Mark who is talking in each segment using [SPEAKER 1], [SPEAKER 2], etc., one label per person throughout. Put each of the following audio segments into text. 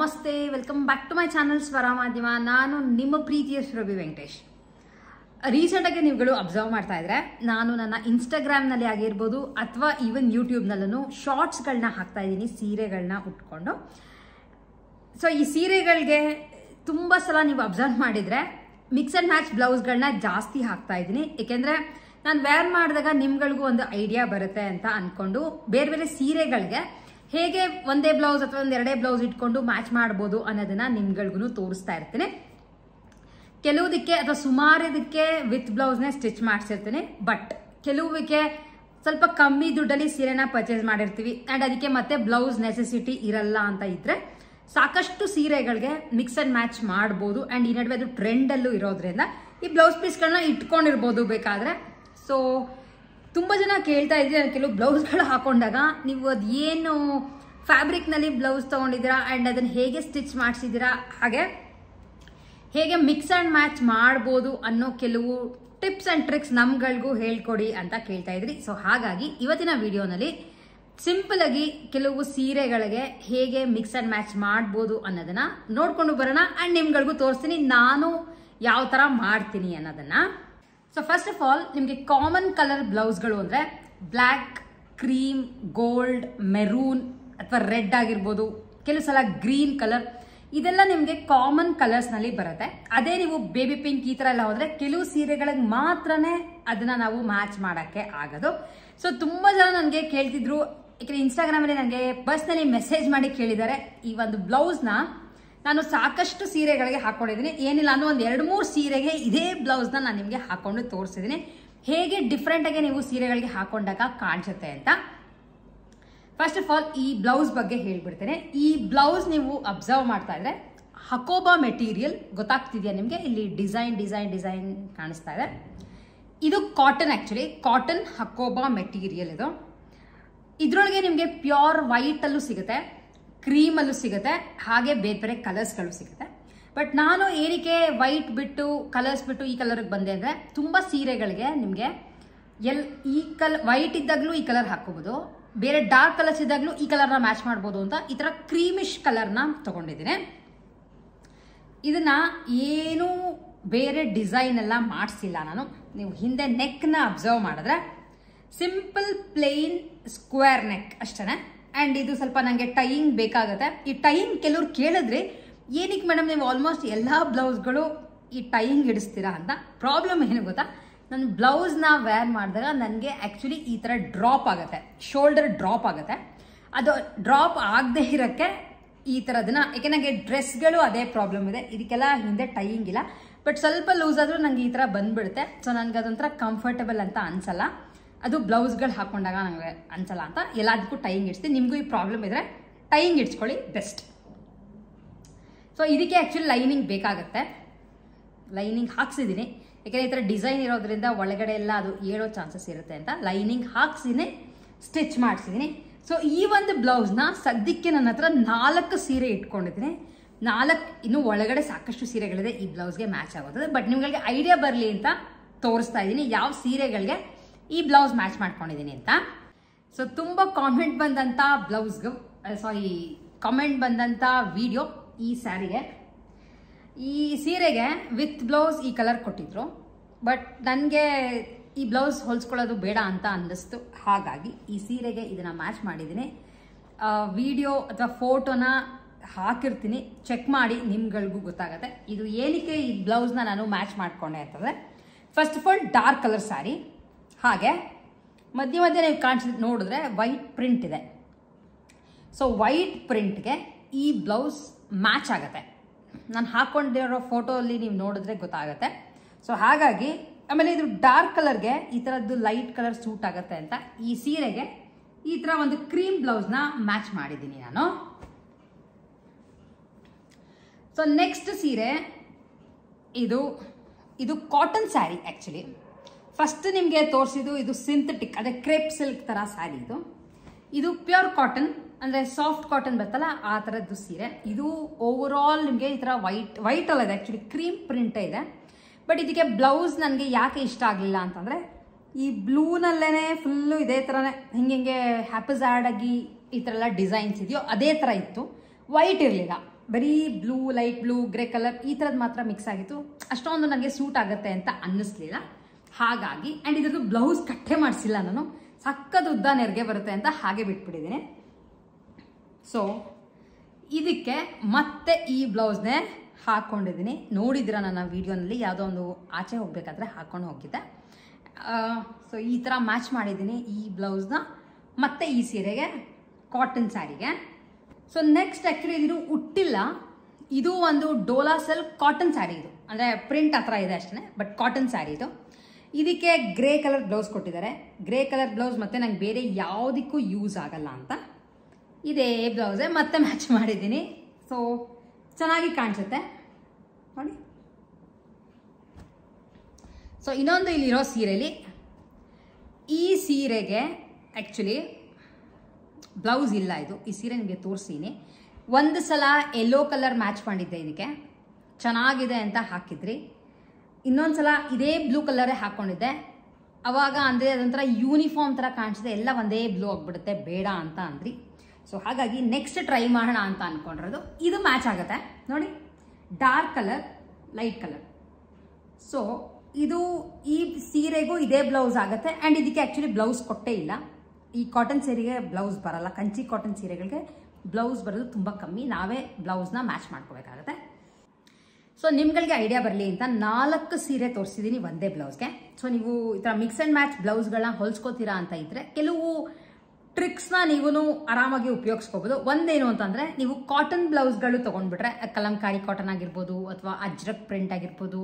[SPEAKER 1] ನಮಸ್ತೆ welcome back to my channel Swara Madhyama ನಾನು ನಿಮ್ಮ ಪ್ರೀತಿಯ ಸುರಭಿ ವೆಂಕಟೇಶ್ ರೀಸೆಂಟಾಗಿ ನೀವುಗಳು ಅಬ್ಸರ್ವ್ ಮಾಡ್ತಾ ಇದ್ರೆ ನಾನು ನನ್ನ ಇನ್ಸ್ಟಾಗ್ರಾಮ್ನಲ್ಲಿ ಆಗಿರ್ಬೋದು ಅಥವಾ ಈವನ್ ಯೂಟ್ಯೂಬ್ನಲ್ಲೂ ಶಾರ್ಟ್ಸ್ಗಳನ್ನ ಹಾಕ್ತಾ ಇದ್ದೀನಿ ಸೀರೆಗಳನ್ನ ಉಟ್ಕೊಂಡು ಸೊ ಈ ಸೀರೆಗಳಿಗೆ ತುಂಬ ಸಲ ನೀವು ಅಬ್ಸರ್ವ್ ಮಾಡಿದರೆ ಮಿಕ್ಸ್ ಆ್ಯಂಡ್ ಮ್ಯಾಚ್ ಬ್ಲೌಸ್ಗಳನ್ನ ಜಾಸ್ತಿ ಹಾಕ್ತಾ ಇದ್ದೀನಿ ಏಕೆಂದರೆ ನಾನು ವೇರ್ ಮಾಡಿದಾಗ ನಿಮ್ಗಳಿಗೂ ಒಂದು ಐಡಿಯಾ ಬರುತ್ತೆ ಅಂತ ಅಂದ್ಕೊಂಡು ಬೇರೆ ಬೇರೆ ಸೀರೆಗಳಿಗೆ ಹೇಗೆ ಒಂದೇ ಬ್ಲೌಸ್ ಅಥವಾ ಎರಡೇ ಬ್ಲೌಸ್ ಇಟ್ಕೊಂಡು ಮ್ಯಾಚ್ ಮಾಡಬಹುದು ಅನ್ನೋದನ್ನ ನಿಮ್ಗಳ್ಗು ತೋರಿಸ್ತಾ ಇರ್ತೇನೆ ಕೆಲವುದಕ್ಕೆ ಅಥವಾ ಸುಮಾರದಕ್ಕೆ ವಿತ್ ಬ್ಲೌಸ್ನೇ ಸ್ಟಿಚ್ ಮಾಡಿಸಿರ್ತೇನೆ ಬಟ್ ಕೆಲವಕ್ಕೆ ಸ್ವಲ್ಪ ಕಮ್ಮಿ ದುಡ್ಡಲ್ಲಿ ಸೀರೆನ ಪರ್ಚೇಸ್ ಮಾಡಿರ್ತೀವಿ ಅಂಡ್ ಅದಕ್ಕೆ ಮತ್ತೆ ಬ್ಲೌಸ್ ನೆಸೆಸಿಟಿ ಇರಲ್ಲ ಅಂತ ಇದ್ರೆ ಸಾಕಷ್ಟು ಸೀರೆಗಳಿಗೆ ಮಿಕ್ಸ್ ಅಂಡ್ ಮ್ಯಾಚ್ ಮಾಡಬಹುದು ಅಂಡ್ ಈ ನಡುವೆ ಅದು ಟ್ರೆಂಡಲ್ಲೂ ಇರೋದ್ರಿಂದ ಈ ಬ್ಲೌಸ್ ಪೀಸ್ಗಳನ್ನ ಇಟ್ಕೊಂಡಿರ್ಬೋದು ಬೇಕಾದ್ರೆ ಸೊ ತುಂಬ ಜನ ಕೇಳ್ತಾ ಇದ್ರಿ ಕೆಲವು ಕೆಲವು ಬ್ಲೌಸ್ಗಳು ಹಾಕೊಂಡಾಗ ನೀವು ಅದ್ ಏನು ಫ್ಯಾಬ್ರಿಕ್ನಲ್ಲಿ ಬ್ಲೌಸ್ ತೊಗೊಂಡಿದ್ದೀರಾ ಆ್ಯಂಡ್ ಅದನ್ನು ಹೇಗೆ ಸ್ಟಿಚ್ ಮಾಡಿಸಿದ್ದೀರಾ ಹಾಗೆ ಹೇಗೆ ಮಿಕ್ಸ್ ಆ್ಯಂಡ್ ಮ್ಯಾಚ್ ಮಾಡ್ಬೋದು ಅನ್ನೋ ಕೆಲವು ಟಿಪ್ಸ್ ಆ್ಯಂಡ್ ಟ್ರಿಕ್ಸ್ ನಮ್ಗಳಿಗೂ ಹೇಳ್ಕೊಡಿ ಅಂತ ಕೇಳ್ತಾ ಇದ್ರಿ ಸೊ ಹಾಗಾಗಿ ಇವತ್ತಿನ ವಿಡಿಯೋನಲ್ಲಿ ಸಿಂಪಲ್ ಆಗಿ ಕೆಲವು ಸೀರೆಗಳಿಗೆ ಹೇಗೆ ಮಿಕ್ಸ್ ಆ್ಯಂಡ್ ಮ್ಯಾಚ್ ಮಾಡ್ಬೋದು ಅನ್ನೋದನ್ನ ನೋಡ್ಕೊಂಡು ಬರೋಣ ಆ್ಯಂಡ್ ನಿಮ್ಗಳಿಗೂ ತೋರಿಸ್ತೀನಿ ನಾನು ಯಾವ ಥರ ಮಾಡ್ತೀನಿ ಅನ್ನೋದನ್ನು ಸೊ ಫಸ್ಟ್ ಆಫ್ ಆಲ್ ನಿಮಗೆ ಕಾಮನ್ ಕಲರ್ ಬ್ಲೌಸ್ಗಳು ಅಂದರೆ ಬ್ಲ್ಯಾಕ್ ಕ್ರೀಮ್ ಗೋಲ್ಡ್ ಮೆರೂನ್ ಅಥವಾ ರೆಡ್ ಆಗಿರ್ಬೋದು ಕೆಲವು ಸಲ ಗ್ರೀನ್ ಕಲರ್ ಇದೆಲ್ಲ ನಿಮಗೆ ಕಾಮನ್ ಕಲರ್ಸ್ನಲ್ಲಿ ಬರುತ್ತೆ ಅದೇ ನೀವು ಬೇಬಿ ಪಿಂಕ್ ಈ ಥರ ಎಲ್ಲ ಹೋದರೆ ಕೆಲವು ಸೀರೆಗಳಿಗೆ ಮಾತ್ರನೇ ಅದನ್ನು ನಾವು ಮ್ಯಾಚ್ ಮಾಡೋಕ್ಕೆ ಆಗೋದು ಸೊ ತುಂಬ ಜನ ನನಗೆ ಕೇಳ್ತಿದ್ರು ಯಾಕೆಂದರೆ ಇನ್ಸ್ಟಾಗ್ರಾಮಲ್ಲಿ ನನಗೆ ಪರ್ಸ್ನಲಿ ಮೆಸೇಜ್ ಮಾಡಿ ಕೇಳಿದ್ದಾರೆ ಈ ಒಂದು ಬ್ಲೌಸ್ನ ನಾನು ಸಾಕಷ್ಟು ಸೀರೆಗಳಿಗೆ ಹಾಕ್ಕೊಂಡಿದ್ದೀನಿ ಏನಿಲ್ಲ ಅನ್ನೋ ಒಂದು ಎರಡು ಮೂರು ಸೀರೆಗೆ ಇದೇ ಬ್ಲೌಸ್ನ ನಾನು ನಿಮಗೆ ಹಾಕೊಂಡು ತೋರಿಸಿದ್ದೀನಿ ಹೇಗೆ ಡಿಫ್ರೆಂಟಾಗಿ ನೀವು ಸೀರೆಗಳಿಗೆ ಹಾಕೊಂಡಾಗ ಕಾಣಿಸುತ್ತೆ ಅಂತ ಫಸ್ಟ್ ಆಫ್ ಆಲ್ ಈ ಬ್ಲೌಸ್ ಬಗ್ಗೆ ಹೇಳಿಬಿಡ್ತೇನೆ ಈ ಬ್ಲೌಸ್ ನೀವು ಅಬ್ಸರ್ವ್ ಮಾಡ್ತಾ ಇದ್ರೆ ಹಕೋಬಾ ಮೆಟೀರಿಯಲ್ ಗೊತ್ತಾಗ್ತಿದೆಯಾ ನಿಮಗೆ ಇಲ್ಲಿ ಡಿಸೈನ್ ಡಿಸೈನ್ ಡಿಸೈನ್ ಕಾಣಿಸ್ತಾ ಇದೆ ಇದು cotton actually cotton hakoba material ಇದು ಇದರೊಳಗೆ ನಿಮಗೆ ಪ್ಯೂರ್ ವೈಟಲ್ಲೂ ಸಿಗುತ್ತೆ ಕ್ರೀಮಲ್ಲೂ ಸಿಗುತ್ತೆ ಹಾಗೆ ಬೇರೆ ಬೇರೆ ಕಲರ್ಸ್ಗಳು ಸಿಗುತ್ತೆ ಬಟ್ ನಾನು ಏನಕ್ಕೆ ವೈಟ್ ಬಿಟ್ಟು ಕಲರ್ಸ್ ಬಿಟ್ಟು ಈ ಕಲರ್ಗೆ ಬಂದೆ ಅಂದರೆ ತುಂಬ ಸೀರೆಗಳಿಗೆ ನಿಮಗೆ ಎಲ್ ಈ ಕಲ್ ವೈಟ್ ಇದ್ದಾಗಲೂ ಈ ಕಲರ್ ಹಾಕೋಬೋದು ಬೇರೆ ಡಾರ್ಕ್ ಕಲರ್ಸ್ ಇದ್ದಾಗಲೂ ಈ ಕಲರ್ನ ಮ್ಯಾಚ್ ಮಾಡ್ಬೋದು ಅಂತ ಈ ಥರ ಕ್ರೀಮಿಶ್ ಕಲರ್ನ ತೊಗೊಂಡಿದ್ದೀನಿ ಇದನ್ನು ಏನೂ ಬೇರೆ ಡಿಸೈನ್ ಎಲ್ಲ ಮಾಡಿಸಿಲ್ಲ ನಾನು ನೀವು ಹಿಂದೆ ನೆಕ್ನ ಅಬ್ಸರ್ವ್ ಮಾಡಿದ್ರೆ ಸಿಂಪಲ್ ಪ್ಲೇನ್ ಸ್ಕ್ವೇರ್ ನೆಕ್ ಅಷ್ಟೇ ಆ್ಯಂಡ್ ಇದು ಸ್ವಲ್ಪ ನನಗೆ ಟೈಯಿಂಗ್ ಬೇಕಾಗುತ್ತೆ ಈ ಟೈಯಿಂಗ್ ಕೆಲವ್ರು ಕೇಳಿದ್ರೆ ಏನಕ್ಕೆ ಮೇಡಮ್ ನೀವು ಆಲ್ಮೋಸ್ಟ್ ಎಲ್ಲ ಬ್ಲೌಸ್ಗಳು ಈ ಟೈಯಿಂಗ್ ಹಿಡಿಸ್ತೀರಾ ಅಂತ ಪ್ರಾಬ್ಲಮ್ ಏನು ಗೊತ್ತಾ ನನ್ನ ಬ್ಲೌಸ್ನ ವೇರ್ ಮಾಡಿದಾಗ ನನಗೆ ಆ್ಯಕ್ಚುಲಿ ಈ ಥರ ಡ್ರಾಪ್ ಆಗುತ್ತೆ ಶೋಲ್ಡರ್ ಡ್ರಾಪ್ ಆಗುತ್ತೆ ಅದು ಡ್ರಾಪ್ ಆಗದೆ ಇರೋಕ್ಕೆ ಈ ಥರದನ್ನ ಯಾಕೆ ನನಗೆ ಡ್ರೆಸ್ಗಳು ಅದೇ ಪ್ರಾಬ್ಲಮ್ ಇದೆ ಇದಕ್ಕೆಲ್ಲ ಹಿಂದೆ ಟೈಯಿಂಗ್ ಇಲ್ಲ ಬಟ್ ಸ್ವಲ್ಪ ಲೂಸ್ ಆದರೂ ನನಗೆ ಈ ಥರ ಬಂದ್ಬಿಡುತ್ತೆ ಸೊ ನನಗೆ ಅದೊಂಥರ ಕಂಫರ್ಟಬಲ್ ಅಂತ ಅನಿಸಲ್ಲ ಅದು ಬ್ಲೌಸ್ಗಳು ಹಾಕೊಂಡಾಗ ನನಗೆ ಅನ್ಸಲ್ಲ ಅಂತ ಎಲ್ಲದಕ್ಕೂ ಟೈಂಗ್ ಇಡ್ಸ್ತೀನಿ ನಿಮಗೂ ಈ ಪ್ರಾಬ್ಲಮ್ ಇದ್ರೆ ಟೈಯಿಂಗ್ ಇಡ್ಸ್ಕೊಳ್ಳಿ ಬೆಸ್ಟ್ ಸೊ ಇದಕ್ಕೆ ಆ್ಯಕ್ಚುಲಿ ಲೈನಿಂಗ್ ಬೇಕಾಗುತ್ತೆ ಲೈನಿಂಗ್ ಹಾಕ್ಸಿದ್ದೀನಿ ಯಾಕೆಂದರೆ ಈ ಥರ ಡಿಸೈನ್ ಇರೋದ್ರಿಂದ ಒಳಗಡೆ ಎಲ್ಲ ಅದು ಏಳೋ ಚಾನ್ಸಸ್ ಇರುತ್ತೆ ಅಂತ ಲೈನಿಂಗ್ ಹಾಕ್ಸಿದ್ದೀನಿ ಸ್ಟಿಚ್ ಮಾಡಿಸಿದ್ದೀನಿ ಸೊ ಈ ಒಂದು ಬ್ಲೌಸ್ನ ಸದ್ಯಕ್ಕೆ ನನ್ನ ಹತ್ರ ನಾಲ್ಕು ಸೀರೆ ಇಟ್ಕೊಂಡಿದ್ದೀನಿ ನಾಲ್ಕು ಇನ್ನು ಒಳಗಡೆ ಸಾಕಷ್ಟು ಸೀರೆಗಳಿದೆ ಈ ಬ್ಲೌಸ್ಗೆ ಮ್ಯಾಚ್ ಆಗುತ್ತದೆ ಬಟ್ ನಿಮ್ಗಳಿಗೆ ಐಡಿಯಾ ಬರಲಿ ಅಂತ ತೋರಿಸ್ತಾ ಇದ್ದೀನಿ ಯಾವ ಸೀರೆಗಳಿಗೆ ಈ ಬ್ಲೌಸ್ ಮ್ಯಾಚ್ ಮಾಡ್ಕೊಂಡಿದ್ದೀನಿ ಅಂತ ಸೊ ತುಂಬ ಕಾಮೆಂಟ್ ಬಂದಂಥ ಬ್ಲೌಸ್ಗು ಸಾರಿ ಕಾಮೆಂಟ್ ಬಂದಂಥ ವಿಡಿಯೋ ಈ ಸ್ಯಾರಿಗೆ ಈ ಸೀರೆಗೆ ವಿತ್ ಬ್ಲೌಸ್ ಈ ಕಲರ್ ಕೊಟ್ಟಿದ್ರು ಬಟ್ ನನಗೆ ಈ ಬ್ಲೌಸ್ ಹೊಲ್ಸ್ಕೊಳ್ಳೋದು ಬೇಡ ಅಂತ ಅನ್ನಿಸ್ತು ಹಾಗಾಗಿ ಈ ಸೀರೆಗೆ ಇದನ್ನು ಮ್ಯಾಚ್ ಮಾಡಿದ್ದೀನಿ ವಿಡಿಯೋ ಅಥವಾ ಫೋಟೋನ ಹಾಕಿರ್ತೀನಿ ಚೆಕ್ ಮಾಡಿ ನಿಮ್ಗಳಿಗೂ ಗೊತ್ತಾಗುತ್ತೆ ಇದು ಏನಕ್ಕೆ ಈ ಬ್ಲೌಸ್ನ ನಾನು ಮ್ಯಾಚ್ ಮಾಡ್ಕೊಂಡೆ ಅಂತಂದರೆ first of all dark colour sari ಹಾಗೆ ಮಧ್ಯೆ ಮಧ್ಯ ನೀವು ಕಾಣಿಸಿದ ನೋಡಿದ್ರೆ ವೈಟ್ ಪ್ರಿಂಟ್ ಇದೆ ಸೊ ವೈಟ್ ಪ್ರಿಂಟ್ಗೆ ಈ ಬ್ಲೌಸ್ ಮ್ಯಾಚ್ ಆಗುತ್ತೆ ನಾನು ಹಾಕ್ಕೊಂಡಿರೋ ಫೋಟೋಲ್ಲಿ ನೀವು ನೋಡಿದ್ರೆ ಗೊತ್ತಾಗುತ್ತೆ ಸೊ ಹಾಗಾಗಿ ಆಮೇಲೆ ಇದು ಡಾರ್ಕ್ ಕಲರ್ಗೆ ಈ ಥರದ್ದು ಲೈಟ್ ಕಲರ್ ಸೂಟ್ ಆಗುತ್ತೆ ಅಂತ ಈ ಸೀರೆಗೆ ಈ ಥರ ಒಂದು ಕ್ರೀಮ್ ಬ್ಲೌಸ್ನ ಮ್ಯಾಚ್ ಮಾಡಿದ್ದೀನಿ ನಾನು ಸೊ ನೆಕ್ಸ್ಟ್ ಸೀರೆ ಇದು ಇದು ಕಾಟನ್ ಸ್ಯಾರಿ ಆ್ಯಕ್ಚುಲಿ ಫಸ್ಟ್ ನಿಮಗೆ ತೋರಿಸಿದ್ದು ಇದು ಸಿಂಥೆಟಿಕ್ ಅದೇ ಕ್ರೇಪ್ ಸಿಲ್ಕ್ ಥರ ಸ್ಯಾರಿ ಇದು ಇದು ಪ್ಯೂರ್ ಕಾಟನ್ ಅಂದರೆ ಸಾಫ್ಟ್ ಕಾಟನ್ ಬರ್ತಲ್ಲ ಆ ಥರದ್ದು ಸೀರೆ ಇದು ಓವರ್ ಆಲ್ ನಿಮಗೆ ಈ ಥರ ವೈಟ್ ವೈಟ್ ಅಲ್ಲ ಇದೆ ಆ್ಯಕ್ಚುಲಿ ಕ್ರೀಮ್ ಪ್ರಿಂಟೇ ಇದೆ ಬಟ್ ಇದಕ್ಕೆ ಬ್ಲೌಸ್ ನನಗೆ ಯಾಕೆ ಇಷ್ಟ ಆಗಲಿಲ್ಲ ಅಂತಂದರೆ ಈ ಬ್ಲೂನಲ್ಲೇ ಫುಲ್ಲು ಇದೇ ಥರನೇ ಹಿಂಗೆ ಹಿಂಗೆ ಹ್ಯಾಪಜಾರ್ಡಾಗಿ ಈ ಥರ ಎಲ್ಲ ಡಿಸೈನ್ಸ್ ಇದೆಯೋ ಅದೇ ಥರ ಇತ್ತು ವೈಟ್ ಇರಲಿಲ್ಲ ಬರೀ blue light blue grey colour ಈ ಥರದ್ದು ಮಾತ್ರ ಮಿಕ್ಸ್ ಆಗಿತ್ತು ಅಷ್ಟೊಂದು ನನಗೆ ಸೂಟ್ ಆಗುತ್ತೆ ಅಂತ ಅನ್ನಿಸ್ಲಿಲ್ಲ ಹಾಗಾಗಿ ಆ್ಯಂಡ್ ಇದ್ರದ್ದು ಬ್ಲೌಸ್ ಕಟ್ಟೆ ಮಾಡಿಸಿಲ್ಲ ನಾನು ಸಕ್ಕದ ಉದ್ದ ನೆರಿಗೆ ಬರುತ್ತೆ ಅಂತ ಹಾಗೆ ಬಿಟ್ಬಿಟ್ಟಿದ್ದೀನಿ ಸೊ ಇದಕ್ಕೆ ಮತ್ತೆ ಈ ಬ್ಲೌಸ್ನೇ ಹಾಕ್ಕೊಂಡಿದ್ದೀನಿ ನೋಡಿದಿರ ನನ್ನ ವೀಡಿಯೋನಲ್ಲಿ ಯಾವುದೋ ಒಂದು ಆಚೆ ಹೋಗಬೇಕಾದ್ರೆ ಹಾಕ್ಕೊಂಡು ಹೋಗಿದ್ದೆ ಸೊ ಈ ಥರ ಮ್ಯಾಚ್ ಮಾಡಿದ್ದೀನಿ ಈ ಬ್ಲೌಸ್ನ ಮತ್ತೆ ಈ ಸೀರೆಗೆ ಕಾಟನ್ ಸ್ಯಾರಿಗೆ ಸೊ ನೆಕ್ಸ್ಟ್ ಆ್ಯಕ್ಚುಲಿ ಇದು ಹುಟ್ಟಿಲ್ಲ ಇದು ಒಂದು ಡೋಲಾ ಸೆಲ್ ಕಾಟನ್ ಸ್ಯಾರಿ ಇದು ಅಂದರೆ ಪ್ರಿಂಟ್ ಆ ಥರ ಇದೆ ಅಷ್ಟೇ ಬಟ್ ಕಾಟನ್ ಸ್ಯಾರಿ ಇದು ಇದಕ್ಕೆ ಗ್ರೇ ಕಲರ್ ಬ್ಲೌಸ್ ಕೊಟ್ಟಿದ್ದಾರೆ ಗ್ರೇ ಕಲರ್ ಬ್ಲೌಸ್ ಮತ್ತು ನಂಗೆ ಬೇರೆ ಯಾವುದಕ್ಕೂ ಯೂಸ್ ಆಗಲ್ಲ ಅಂತ ಇದೇ ಬ್ಲೌಸೆ ಮತ್ತೆ ಮ್ಯಾಚ್ ಮಾಡಿದ್ದೀನಿ ಸೊ ಚೆನ್ನಾಗಿ ಕಾಣಿಸುತ್ತೆ ನೋಡಿ ಸೊ ಇನ್ನೊಂದು ಇಲ್ಲಿರೋ ಸೀರೆಯಲ್ಲಿ ಈ ಸೀರೆಗೆ ಆ್ಯಕ್ಚುಲಿ ಬ್ಲೌಸ್ ಇಲ್ಲ ಇದು ಈ ಸೀರೆ ನಿಮಗೆ ತೋರಿಸ್ತೀನಿ ಒಂದು ಸಲ ಯೆಲ್ಲೋ ಕಲರ್ ಮ್ಯಾಚ್ ಮಾಡಿದ್ದೆ ಇದಕ್ಕೆ ಚೆನ್ನಾಗಿದೆ ಅಂತ ಹಾಕಿದ್ರಿ ಇನ್ನೊಂದ್ಸಲ ಇದೇ ಬ್ಲೂ ಕಲರೇ ಹಾಕ್ಕೊಂಡಿದ್ದೆ ಅವಾಗ ಅಂದರೆ ಅದೊಂಥರ ಯೂನಿಫಾರ್ಮ್ ಥರ ಕಾಣಿಸಿದೆ ಎಲ್ಲ ಒಂದೇ ಬ್ಲೂ ಆಗಿಬಿಡುತ್ತೆ ಬೇಡ ಅಂತ ಅಂದ್ರಿ ಸೊ ಹಾಗಾಗಿ ನೆಕ್ಸ್ಟ್ ಟ್ರೈ ಮಾಡೋಣ ಅಂತ ಅಂದ್ಕೊಂಡಿರೋದು ಇದು ಮ್ಯಾಚ್ ಆಗುತ್ತೆ ನೋಡಿ dark colour light colour so ಇದು ಈ ಸೀರೆಗೂ ಇದೇ ಬ್ಲೌಸ್ ಆಗುತ್ತೆ ಆ್ಯಂಡ್ ಇದಕ್ಕೆ ಆ್ಯಕ್ಚುಲಿ ಬ್ಲೌಸ್ ಕೊಟ್ಟೇ ಇಲ್ಲ ಈ ಕಾಟನ್ ಸೀರೆಗೆ ಬ್ಲೌಸ್ ಬರಲ್ಲ ಕಂಚಿ ಕಾಟನ್ ಸೀರೆಗಳಿಗೆ ಬ್ಲೌಸ್ ಬರೋದು ತುಂಬ ಕಮ್ಮಿ ನಾವೇ ಬ್ಲೌಸ್ನ ಮ್ಯಾಚ್ ಮಾಡ್ಕೋಬೇಕಾಗತ್ತೆ ಸೊ ನಿಮ್ಗಳಿಗೆ ಐಡಿಯಾ ಬರಲಿ ಅಂತ ನಾಲ್ಕು ಸೀರೆ ತೋರಿಸಿದ್ದೀನಿ ಒಂದೇ ಬ್ಲೌಸ್ಗೆ ಸೊ ನೀವು ಈ ಥರ ಮಿಕ್ಸ್ ಆ್ಯಂಡ್ ಮ್ಯಾಚ್ ಬ್ಲೌಸ್ಗಳನ್ನ ಹೊಲ್ಸ್ಕೋತೀರಾ ಅಂತ ಇದ್ರೆ ಕೆಲವು ಟ್ರಿಕ್ಸ್ನ ನೀವು ಆರಾಮಾಗಿ ಉಪಯೋಗಿಸ್ಕೋಬೋದು ಒಂದೇನು ಅಂತಂದರೆ ನೀವು ಕಾಟನ್ ಬ್ಲೌಸ್ಗಳು ತೊಗೊಂಡ್ಬಿಟ್ರೆ ಕಲಂಕಾರಿ ಕಾಟನ್ ಆಗಿರ್ಬೋದು ಅಥವಾ ಅಜ್ರಕ್ ಪ್ರಿಂಟ್ ಆಗಿರ್ಬೋದು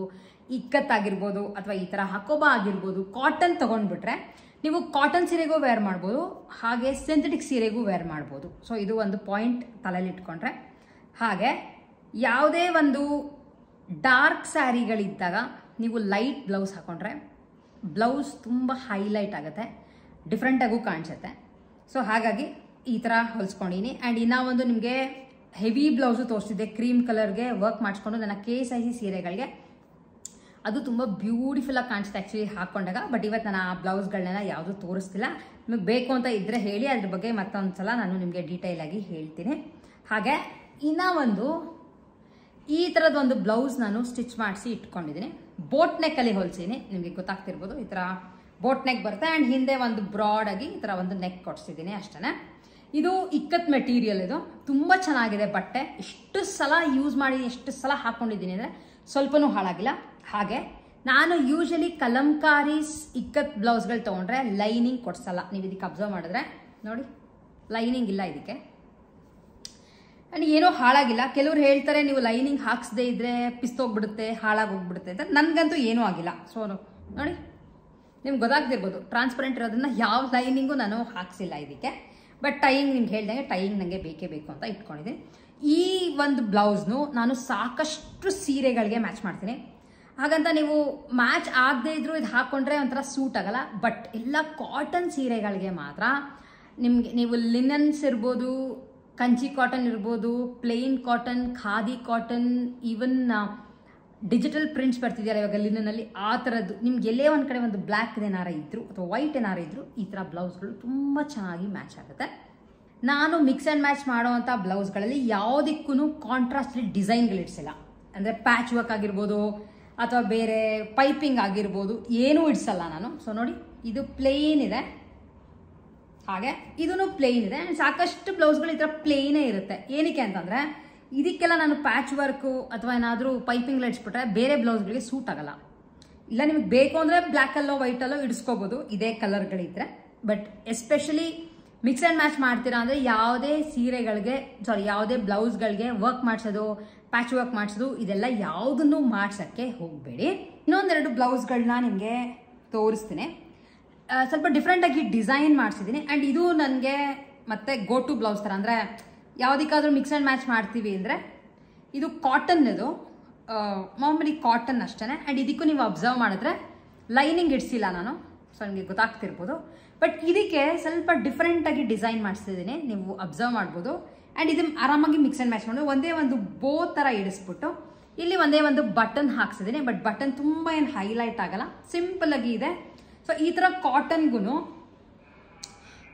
[SPEAKER 1] ಇಕ್ಕತ್ ಆಗಿರ್ಬೋದು ಅಥವಾ ಈ ಥರ ಹಕೋಬಾ ಆಗಿರ್ಬೋದು ಕಾಟನ್ ತೊಗೊಂಡ್ಬಿಟ್ರೆ ನೀವು ಕಾಟನ್ ಸೀರೆಗೂ ವೇರ್ ಮಾಡ್ಬೋದು ಹಾಗೆ ಸಿಂಥೆಟಿಕ್ ಸೀರೆಗೂ ವೇರ್ ಮಾಡ್ಬೋದು ಸೊ ಇದು ಒಂದು ಪಾಯಿಂಟ್ ತಲೆಯಲ್ಲಿ ಇಟ್ಕೊಂಡ್ರೆ ಹಾಗೆ ಯಾವುದೇ ಒಂದು ಡಾರ್ಕ್ ಸ್ಯಾರಿಗಳಿದ್ದಾಗ ನೀವು ಲೈಟ್ ಬ್ಲೌಸ್ ಹಾಕೊಂಡ್ರೆ ಬ್ಲೌಸ್ ತುಂಬ ಹೈಲೈಟ್ ಆಗುತ್ತೆ ಡಿಫ್ರೆಂಟಾಗೂ ಕಾಣಿಸುತ್ತೆ ಸೊ ಹಾಗಾಗಿ ಈ ಥರ ಹೊಲಿಸ್ಕೊಂಡಿನಿ ಆ್ಯಂಡ್ ಇನ್ನೂ ಒಂದು ನಿಮಗೆ ಹೆವಿ ಬ್ಲೌಸು ತೋರಿಸ್ತಿದ್ದೆ ಕ್ರೀಮ್ ಕಲರ್ಗೆ ವರ್ಕ್ ಮಾಡಿಸ್ಕೊಂಡು ನನ್ನ ಕೆ ಎಸ್ ಐ ಸಿ ಸೀರೆಗಳಿಗೆ ಅದು ತುಂಬ ಬ್ಯೂಟಿಫುಲ್ಲಾಗಿ ಕಾಣಿಸುತ್ತೆ ಆ್ಯಕ್ಚುಲಿ ಹಾಕ್ಕೊಂಡಾಗ ಬಟ್ ಇವತ್ತು ನಾನು ಆ ಬ್ಲೌಸ್ಗಳನ್ನೆಲ್ಲ ಯಾವುದೂ ತೋರಿಸ್ತಿಲ್ಲ ನಿಮಗೆ ಬೇಕು ಅಂತ ಇದ್ದರೆ ಹೇಳಿ ಅದ್ರ ಬಗ್ಗೆ ಮತ್ತೊಂದು ಸಲ ನಾನು ನಿಮಗೆ ಡೀಟೇಲಾಗಿ ಹೇಳ್ತೀನಿ ಹಾಗೆ ಇನ್ನೂ ಒಂದು ಈ ಒಂದು ಬ್ಲೌಸ್ ನಾನು ಸ್ಟಿಚ್ ಮಾಡಿಸಿ ಇಟ್ಕೊಂಡಿದ್ದೀನಿ ಬೋಟ್ ನೆಕ್ಕಲ್ಲಿ ಹೊಲಿಸಿದ್ದೀನಿ ನಿಮಗೆ ಗೊತ್ತಾಗ್ತಿರ್ಬೋದು ಈ ಥರ ಬೋಟ್ ನೆಕ್ ಬರುತ್ತೆ ಆ್ಯಂಡ್ ಹಿಂದೆ ಒಂದು ಬ್ರಾಡಾಗಿ ಈ ಥರ ಒಂದು ನೆಕ್ ಕೊಡ್ಸಿದ್ದೀನಿ ಅಷ್ಟೇ ಇದು ಇಕ್ಕತ್ ಮೆಟೀರಿಯಲ್ ಇದು ತುಂಬ ಚೆನ್ನಾಗಿದೆ ಬಟ್ಟೆ ಎಷ್ಟು ಸಲ ಯೂಸ್ ಮಾಡಿ ಎಷ್ಟು ಸಲ ಹಾಕೊಂಡಿದ್ದೀನಿ ಅಂದರೆ ಸ್ವಲ್ಪನೂ ಹಾಳಾಗಿಲ್ಲ ಹಾಗೆ ನಾನು ಯೂಶಲಿ ಕಲಂಕಾರಿ ಇಕ್ಕತ್ ಬ್ಲೌಸ್ಗಳು ತೊಗೊಂಡ್ರೆ ಲೈನಿಂಗ್ ಕೊಡಿಸಲ್ಲ ನೀವು ಇದಕ್ಕೆ ಅಬ್ಸರ್ವ್ ಮಾಡಿದ್ರೆ ನೋಡಿ ಲೈನಿಂಗ್ ಇಲ್ಲ ಇದಕ್ಕೆ ಆ್ಯಂಡ್ ಏನೋ ಹಾಳಾಗಿಲ್ಲ ಕೆಲವ್ರು ಹೇಳ್ತಾರೆ ನೀವು ಲೈನಿಂಗ್ ಹಾಕ್ಸದೇ ಇದ್ರೆ ಪಿಸ್ತೋಗ್ಬಿಡುತ್ತೆ ಹಾಳಾಗೋಗ್ಬಿಡುತ್ತೆ ಅಂತ ನನಗಂತೂ ಏನೂ ಆಗಿಲ್ಲ ಸೊ ನೋಡಿ ನಿಮ್ಗೆ ಗೊತ್ತಾಗ್ತಿರ್ಬೋದು ಟ್ರಾನ್ಸ್ಪರೆಂಟ್ ಇರೋದನ್ನ ಯಾವ ಲೈನಿಂಗು ನಾನು ಹಾಕ್ಸಿಲ್ಲ ಇದಕ್ಕೆ ಬಟ್ ಟೈಯಿಂಗ್ ನಿಮ್ಗೆ ಹೇಳ್ದಂಗೆ ಟೈಯಿಂಗ್ ನನಗೆ ಬೇಕೇ ಬೇಕು ಅಂತ ಇಟ್ಕೊಂಡಿದ್ದೀನಿ ಈ ಒಂದು ಬ್ಲೌಸ್ನು ನಾನು ಸಾಕಷ್ಟು ಸೀರೆಗಳಿಗೆ ಮ್ಯಾಚ್ ಮಾಡ್ತೀನಿ ಹಾಗಂತ ನೀವು ಮ್ಯಾಚ್ ಆಗದೆ ಇದ್ರೂ ಇದು ಹಾಕ್ಕೊಂಡ್ರೆ ಒಂಥರ ಸೂಟ್ ಆಗಲ್ಲ ಬಟ್ ಎಲ್ಲ ಕಾಟನ್ ಸೀರೆಗಳಿಗೆ ಮಾತ್ರ ನಿಮಗೆ ನೀವು ಲಿನನ್ಸ್ ಇರ್ಬೋದು ಕಂಚಿ ಕಾಟನ್ ಇರ್ಬೋದು plain cotton khadi cotton even digital prints ಬರ್ತಿದೆಯಲ್ಲ ಇವಾಗ ಲಿನಲ್ಲಿ ಆ ಥರದ್ದು ನಿಮ್ಗೆ ಎಲ್ಲೇ ಒಂದು ಕಡೆ ಒಂದು ಬ್ಲ್ಯಾಕ್ ಏನಾರ ಇದ್ರು ಅಥವಾ ವೈಟ್ ಏನಾರ ಇದ್ದರು ಈ ಥರ ಬ್ಲೌಸ್ಗಳು ತುಂಬ ಚೆನ್ನಾಗಿ ಮ್ಯಾಚ್ ಆಗುತ್ತೆ ನಾನು ಮಿಕ್ಸ್ ಆ್ಯಂಡ್ ಮ್ಯಾಚ್ ಮಾಡುವಂಥ ಬ್ಲೌಸ್ಗಳಲ್ಲಿ ಯಾವುದಕ್ಕೂ ಕಾಂಟ್ರಾಸ್ಟ್ಲಿ ಡಿಸೈನ್ಗಳಿಡ್ಸಿಲ್ಲ ಅಂದರೆ ಪ್ಯಾಚ್ ವರ್ಕ್ ಆಗಿರ್ಬೋದು ಅಥವಾ ಬೇರೆ ಪೈಪಿಂಗ್ ಆಗಿರ್ಬೋದು ಏನೂ ಇಡ್ಸಲ್ಲ ನಾನು ಸೊ ನೋಡಿ ಇದು ಪ್ಲೇನ್ ಇದೆ ಹಾಗೆ ಇದೂ ಪ್ಲೇನ್ ಇದೆ ಸಾಕಷ್ಟು ಬ್ಲೌಸ್ಗಳು ಈ ಥರ ಪ್ಲೇನೇ ಇರುತ್ತೆ ಏನಕ್ಕೆ ಅಂತಂದರೆ ಇದಕ್ಕೆಲ್ಲ ನಾನು ಪ್ಯಾಚ್ ವರ್ಕು ಅಥವಾ ಏನಾದರೂ ಪೈಪಿಂಗ್ ಲಡ್ಸ್ಬಿಟ್ರೆ ಬೇರೆ ಬ್ಲೌಸ್ಗಳಿಗೆ ಸೂಟ್ ಆಗಲ್ಲ ಇಲ್ಲ ನಿಮಗೆ ಬೇಕು ಅಂದರೆ ಬ್ಲ್ಯಾಕಲ್ಲೋ ವೈಟಲ್ಲೋ ಇಡಿಸ್ಕೋಬೋದು ಇದೇ ಕಲರ್ಗಳಿದ್ರೆ but especially mix and match ಮಾಡ್ತೀರಾ ಅಂದರೆ ಯಾವುದೇ ಸೀರೆಗಳಿಗೆ ಸಾರಿ ಯಾವುದೇ ಬ್ಲೌಸ್ಗಳಿಗೆ ವರ್ಕ್ ಮಾಡಿಸೋದು ಪ್ಯಾಚ್ ವರ್ಕ್ ಮಾಡಿಸೋದು ಇದೆಲ್ಲ ಯಾವುದನ್ನು ಮಾಡ್ಸೋಕ್ಕೆ ಹೋಗಬೇಡಿ ಇನ್ನೊಂದೆರಡು ಬ್ಲೌಸ್ಗಳನ್ನ ನಿಮಗೆ ತೋರಿಸ್ತೀನಿ ಸ್ವಲ್ಪ ಡಿಫ್ರೆಂಟಾಗಿ ಡಿಸೈನ್ ಮಾಡಿಸಿದ್ದೀನಿ ಆ್ಯಂಡ್ ಇದು ನನಗೆ ಮತ್ತೆ ಗೋ ಟು ಬ್ಲೌಸ್ ಥರ ಅಂದರೆ ಯಾವುದಕ್ಕಾದ್ರೂ ಮಿಕ್ಸ್ ಆ್ಯಂಡ್ ಮ್ಯಾಚ್ ಮಾಡ್ತೀವಿ ಅಂದರೆ ಇದು ಕಾಟನ್ ಇದು ಮಾಮೂಲಿ ಕಾಟನ್ ಅಷ್ಟೇ ಆ್ಯಂಡ್ ಇದಕ್ಕೂ ನೀವು ಅಬ್ಸರ್ವ್ ಮಾಡಿದ್ರೆ ಲೈನಿಂಗ್ ಇಡಿಸಿಲ್ಲ ನಾನು ಸೊ ನನಗೆ ಗೊತ್ತಾಗ್ತಿರ್ಬೋದು ಬಟ್ ಇದಕ್ಕೆ ಸ್ವಲ್ಪ ಡಿಫ್ರೆಂಟಾಗಿ ಡಿಸೈನ್ ಮಾಡಿಸಿದ್ದೀನಿ ನೀವು ಅಬ್ಸರ್ವ್ ಮಾಡ್ಬೋದು ಆ್ಯಂಡ್ ಇದನ್ನು ಆರಾಮಾಗಿ ಮಿಕ್ಸ್ ಆ್ಯಂಡ್ ಮ್ಯಾಚ್ ಮಾಡೋದು ಒಂದೇ ಒಂದು ಬೋ ಥರ ಇಡಿಸ್ಬಿಟ್ಟು ಇಲ್ಲಿ ಒಂದೇ ಒಂದು ಬಟನ್ ಹಾಕ್ಸಿದ್ದೀನಿ ಬಟ್ ಬಟನ್ ತುಂಬ ಏನು ಹೈಲೈಟ್ ಆಗಲ್ಲ ಸಿಂಪಲ್ ಆಗಿ ಇದೆ ಸೊ ಈ ಥರ ಕಾಟನ್ಗೂ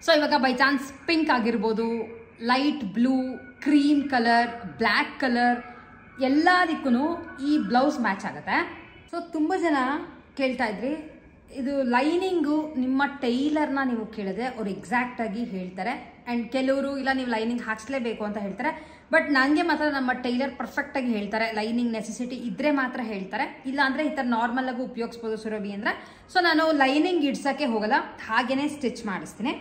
[SPEAKER 1] ಸೊ ಇವಾಗ ಬೈ ಚಾನ್ಸ್ ಪಿಂಕ್ ಆಗಿರ್ಬೋದು light blue cream colour black colour ಎಲ್ಲದಕ್ಕೂ ಈ ಬ್ಲೌಸ್ ಮ್ಯಾಚ್ ಆಗುತ್ತೆ ಸೊ ತುಂಬ ಜನ ಕೇಳ್ತಾ ಇದ್ರಿ ಇದು ಲೈನಿಂಗು ನಿಮ್ಮ ಟೈಲರ್ನ ನೀವು ಕೇಳಿದ್ರೆ ಅವ್ರು ಎಕ್ಸಾಕ್ಟಾಗಿ ಹೇಳ್ತಾರೆ ಆ್ಯಂಡ್ ಕೆಲವರು ಇಲ್ಲ ನೀವು ಲೈನಿಂಗ್ ಹಾಕ್ಸ್ಲೇಬೇಕು ಅಂತ ಹೇಳ್ತಾರೆ ಬಟ್ ನನಗೆ ಮಾತ್ರ ನಮ್ಮ ಟೈಲರ್ ಪರ್ಫೆಕ್ಟಾಗಿ ಹೇಳ್ತಾರೆ ಲೈನಿಂಗ್ ನೆಸೆಸಿಟಿ ಇದ್ರೆ ಮಾತ್ರ ಹೇಳ್ತಾರೆ ಇಲ್ಲ ಈ ಥರ ಆಗಿ ಉಪಯೋಗಿಸ್ಬೋದು ಸುರಭಿ ಅಂದ್ರೆ ಸೊ ನಾನು ಲೈನಿಂಗ್ ಇಡ್ಸೋಕ್ಕೆ ಹೋಗಲ್ಲ ಹಾಗೇ ಸ್ಟಿಚ್ ಮಾಡಿಸ್ತೀನಿ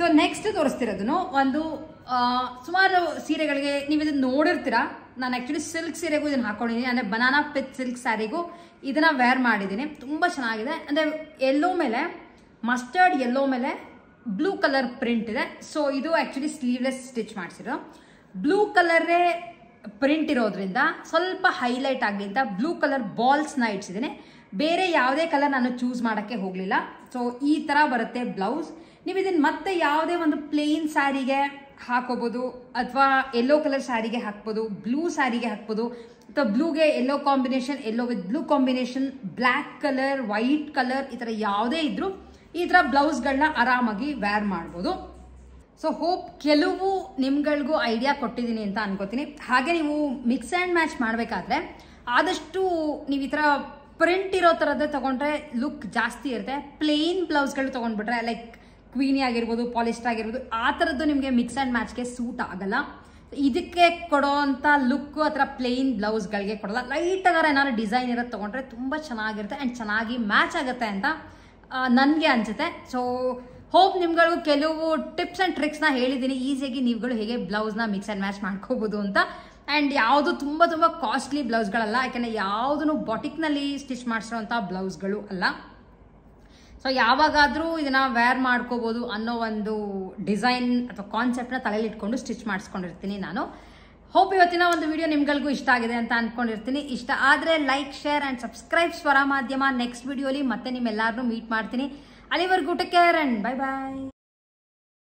[SPEAKER 1] ಸೊ ನೆಕ್ಸ್ಟ್ ತೋರಿಸ್ತಿರೋದನ್ನು ಒಂದು ಸುಮಾರು ಸೀರೆಗಳಿಗೆ ನೀವು ಇದನ್ನ ನೋಡಿರ್ತೀರಾ ನಾನು ಆ್ಯಕ್ಚುಲಿ ಸಿಲ್ಕ್ ಸೀರೆಗೂ ಇದನ್ನು ಹಾಕೊಂಡಿದ್ದೀನಿ ಅಂದರೆ ಬನಾನಾ ಪಿತ್ ಸಿಲ್ಕ್ ಸ್ಯಾರಿಗೂ ಇದನ್ನು ವೇರ್ ಮಾಡಿದ್ದೀನಿ ತುಂಬ ಚೆನ್ನಾಗಿದೆ ಅಂದರೆ ಎಲ್ಲೋ ಮೇಲೆ ಮಸ್ಟರ್ಡ್ ಎಲ್ಲೋ ಮೇಲೆ ಬ್ಲೂ ಕಲರ್ ಪ್ರಿಂಟ್ ಇದೆ ಸೊ ಇದು ಆ್ಯಕ್ಚುಲಿ ಸ್ಲೀವ್ಲೆಸ್ ಸ್ಟಿಚ್ ಮಾಡಿಸಿರೋ ಬ್ಲೂ ಕಲರೇ ಪ್ರಿಂಟ್ ಇರೋದ್ರಿಂದ ಸ್ವಲ್ಪ ಹೈಲೈಟ್ ಆಗಲಿ ಅಂತ ಬ್ಲೂ ಕಲರ್ ಬಾಲ್ಸ್ನ ಇಟ್ಸಿದ್ದೀನಿ ಬೇರೆ ಯಾವುದೇ ಕಲರ್ ನಾನು ಚೂಸ್ ಮಾಡೋಕ್ಕೆ ಹೋಗಲಿಲ್ಲ ಸೊ ಈ ಥರ ಬರುತ್ತೆ ಬ್ಲೌಸ್ ನೀವು ಇದನ್ನು ಮತ್ತೆ ಯಾವುದೇ ಒಂದು ಪ್ಲೇನ್ ಸ್ಯಾರಿಗೆ ಹಾಕೋಬೋದು ಅಥವಾ ಯೆಲ್ಲೋ ಕಲರ್ ಸ್ಯಾರಿಗೆ ಹಾಕ್ಬೋದು ಬ್ಲೂ ಸ್ಯಾರಿಗೆ ಹಾಕ್ಬೋದು ಅಥವಾ ಬ್ಲೂಗೆ yellow combination yellow with blue combination black colour white colour ಈ ಥರ ಯಾವುದೇ ಇದ್ದರೂ ಈ ಥರ ಬ್ಲೌಸ್ಗಳನ್ನ ಆರಾಮಾಗಿ ವ್ಯಾರ್ ಮಾಡ್ಬೋದು ಸೊ ಹೋಪ್ ಕೆಲವು ನಿಮ್ಗಳಿಗೂ ಐಡಿಯಾ ಕೊಟ್ಟಿದ್ದೀನಿ ಅಂತ ಅನ್ಕೋತೀನಿ ಹಾಗೆ ನೀವು ಮಿಕ್ಸ್ ಆ್ಯಂಡ್ ಮ್ಯಾಚ್ ಮಾಡಬೇಕಾದ್ರೆ ಆದಷ್ಟು ನೀವು ಈ ಥರ ಪ್ರಿಂಟ್ ಇರೋ ಥರದ್ದೇ ತೊಗೊಂಡ್ರೆ ಲುಕ್ ಜಾಸ್ತಿ ಇರುತ್ತೆ ಪ್ಲೇನ್ ಬ್ಲೌಸ್ಗಳು ತೊಗೊಂಡ್ಬಿಟ್ರೆ ಲೈಕ್ ಕ್ವೀನಿ ಆಗಿರ್ಬೋದು ಪಾಲಿಸ್ಟ್ ಆಗಿರ್ಬೋದು ಆ ಥರದ್ದು ನಿಮಗೆ ಮಿಕ್ಸ್ ಆ್ಯಂಡ್ ಮ್ಯಾಚ್ಗೆ ಸೂಟ್ ಆಗಲ್ಲ ಇದಕ್ಕೆ ಕೊಡೋ ಅಂಥ ಲುಕ್ಕು ಥರ ಪ್ಲೇನ್ ಬ್ಲೌಸ್ಗಳಿಗೆ ಕೊಡಲ್ಲ ಲೈಟಾಗಾರ ಏನಾದ್ರು ಡಿಸೈನ್ ಇರೋದು ತೊಗೊಂಡ್ರೆ ತುಂಬ ಚೆನ್ನಾಗಿರುತ್ತೆ ಆ್ಯಂಡ್ ಚೆನ್ನಾಗಿ ಮ್ಯಾಚ್ ಆಗುತ್ತೆ ಅಂತ ನನಗೆ ಅನಿಸುತ್ತೆ ಸೊ ಹೋಪ್ ನಿಮ್ಗಳಿಗೂ ಕೆಲವು ಟಿಪ್ಸ್ ಅಂಡ್ ಟ್ರಿಕ್ಸ್ ನ ಹೇಳಿದ್ದೀನಿ ಈಸಿಯಾಗಿ ನೀವುಗಳು ಹೇಗೆ ಬ್ಲೌಸ್ನ ಮಿಕ್ಸ್ ಅಂಡ್ ಮ್ಯಾಚ್ ಮಾಡ್ಕೋಬಹುದು ಅಂತ ಅಂಡ್ ಯಾವುದು ತುಂಬಾ ತುಂಬ ಕಾಸ್ಟ್ಲಿ ಬ್ಲೌಸ್ಗಳಲ್ಲ ಯಾಕೆಂದರೆ ಯಾವುದನ್ನು ಬಾಟಿಕ್ನಲ್ಲಿ ಸ್ಟಿಚ್ ಮಾಡಿಸಿರುವಂತಹ ಬ್ಲೌಸ್ಗಳು ಅಲ್ಲ ಸೊ ಯಾವಾಗಾದರೂ ಇದನ್ನ ವೇರ್ ಮಾಡ್ಕೋಬಹುದು ಅನ್ನೋ ಒಂದು ಡಿಸೈನ್ ಅಥವಾ ನ ತಲೆಯಲ್ಲಿ ಇಟ್ಕೊಂಡು ಸ್ಟಿಚ್ ಮಾಡಿಸ್ಕೊಂಡಿರ್ತೀನಿ ನಾನು ಹೋಪ್ ಇವತ್ತಿನ ಒಂದು ವಿಡಿಯೋ ನಿಮ್ಗಳಿಗೂ ಇಷ್ಟ ಆಗಿದೆ ಅಂತ ಅನ್ಕೊಂಡಿರ್ತೀನಿ ಇಷ್ಟ ಆದರೆ ಲೈಕ್ ಶೇರ್ ಅಂಡ್ ಸಬ್ಸ್ಕ್ರೈಬ್ ಸ್ವರ ಮಾಧ್ಯಮ ನೆಕ್ಸ್ಟ್ ವಿಡಿಯೋಲಿ ಮತ್ತೆ ನಿಮ್ಮೆಲ್ಲರನ್ನೂ ಮೀಟ್ ಮಾಡ್ತೀನಿ ಅಲ್ಲಿವರೆಗೂ take care and bye bye